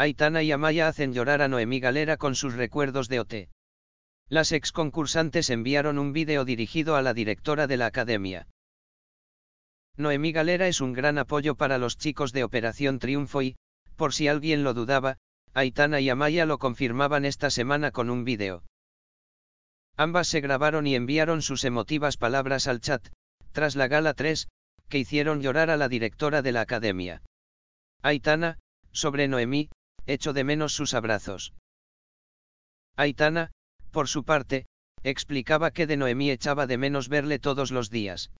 Aitana y Amaya hacen llorar a Noemí Galera con sus recuerdos de OT. Las ex concursantes enviaron un vídeo dirigido a la directora de la academia. Noemí Galera es un gran apoyo para los chicos de Operación Triunfo y, por si alguien lo dudaba, Aitana y Amaya lo confirmaban esta semana con un vídeo. Ambas se grabaron y enviaron sus emotivas palabras al chat, tras la gala 3, que hicieron llorar a la directora de la academia. Aitana, sobre Noemí, echo de menos sus abrazos. Aitana, por su parte, explicaba que de Noemí echaba de menos verle todos los días.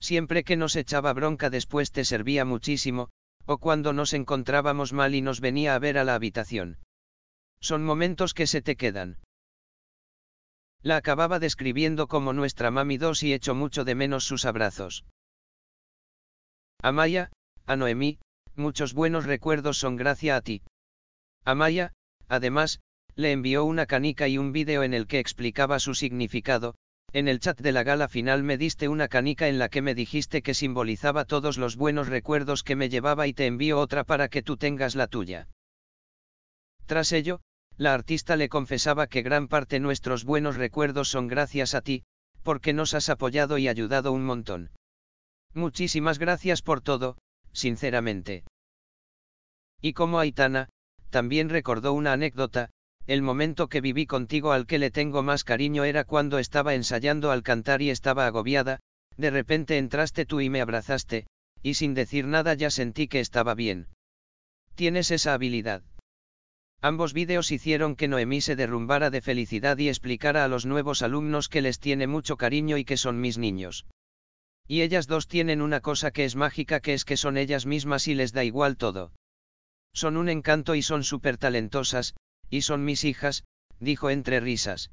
Siempre que nos echaba bronca después te servía muchísimo, o cuando nos encontrábamos mal y nos venía a ver a la habitación. Son momentos que se te quedan. La acababa describiendo como nuestra mami dos y echo mucho de menos sus abrazos. Amaya, a Noemí, muchos buenos recuerdos son gracia a ti. Amaya, además, le envió una canica y un vídeo en el que explicaba su significado, en el chat de la gala final me diste una canica en la que me dijiste que simbolizaba todos los buenos recuerdos que me llevaba y te envío otra para que tú tengas la tuya. Tras ello, la artista le confesaba que gran parte nuestros buenos recuerdos son gracias a ti, porque nos has apoyado y ayudado un montón. Muchísimas gracias por todo, sinceramente. Y como Aitana, también recordó una anécdota, el momento que viví contigo al que le tengo más cariño era cuando estaba ensayando al cantar y estaba agobiada, de repente entraste tú y me abrazaste, y sin decir nada ya sentí que estaba bien. Tienes esa habilidad. Ambos vídeos hicieron que Noemí se derrumbara de felicidad y explicara a los nuevos alumnos que les tiene mucho cariño y que son mis niños. Y ellas dos tienen una cosa que es mágica que es que son ellas mismas y les da igual todo. Son un encanto y son súper talentosas, y son mis hijas, dijo entre risas.